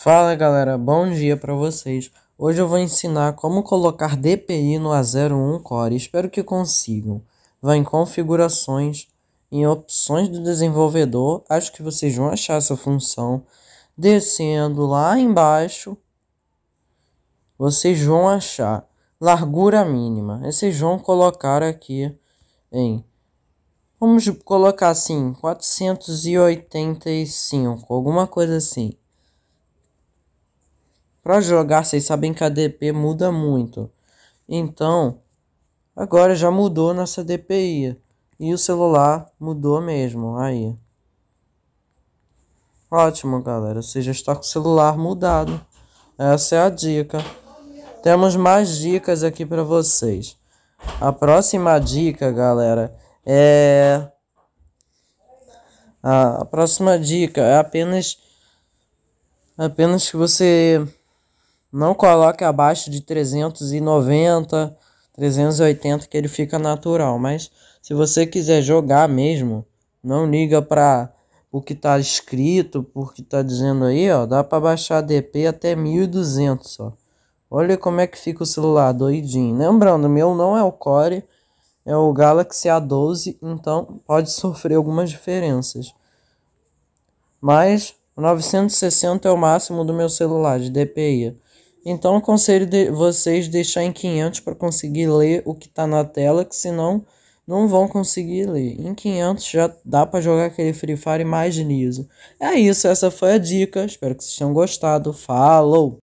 Fala galera, bom dia para vocês. Hoje eu vou ensinar como colocar DPI no A01 Core, espero que consigam. Vá em configurações, em opções do desenvolvedor, acho que vocês vão achar essa função. Descendo lá embaixo, vocês vão achar largura mínima. vocês vão colocar aqui em Vamos colocar assim, 485, alguma coisa assim. Para jogar, vocês sabem que a DP muda muito. Então, agora já mudou nossa DPI. E o celular mudou mesmo, aí. Ótimo, galera. Você já está com o celular mudado. Essa é a dica. Temos mais dicas aqui para vocês. A próxima dica, galera, é a próxima dica é apenas apenas que você não coloque abaixo de 390, 380 que ele fica natural, mas se você quiser jogar mesmo, não liga para o que está escrito, porque está dizendo aí, ó, dá para baixar DP até 1200, ó. Olha como é que fica o celular doidinho. Lembrando, meu não é o Core, é o Galaxy A12, então pode sofrer algumas diferenças. Mas 960 é o máximo do meu celular de DPI. Então aconselho conselho de vocês deixar em 500 para conseguir ler o que está na tela, que senão não vão conseguir ler. Em 500 já dá para jogar aquele Free Fire mais liso. É isso, essa foi a dica. Espero que vocês tenham gostado. Falou!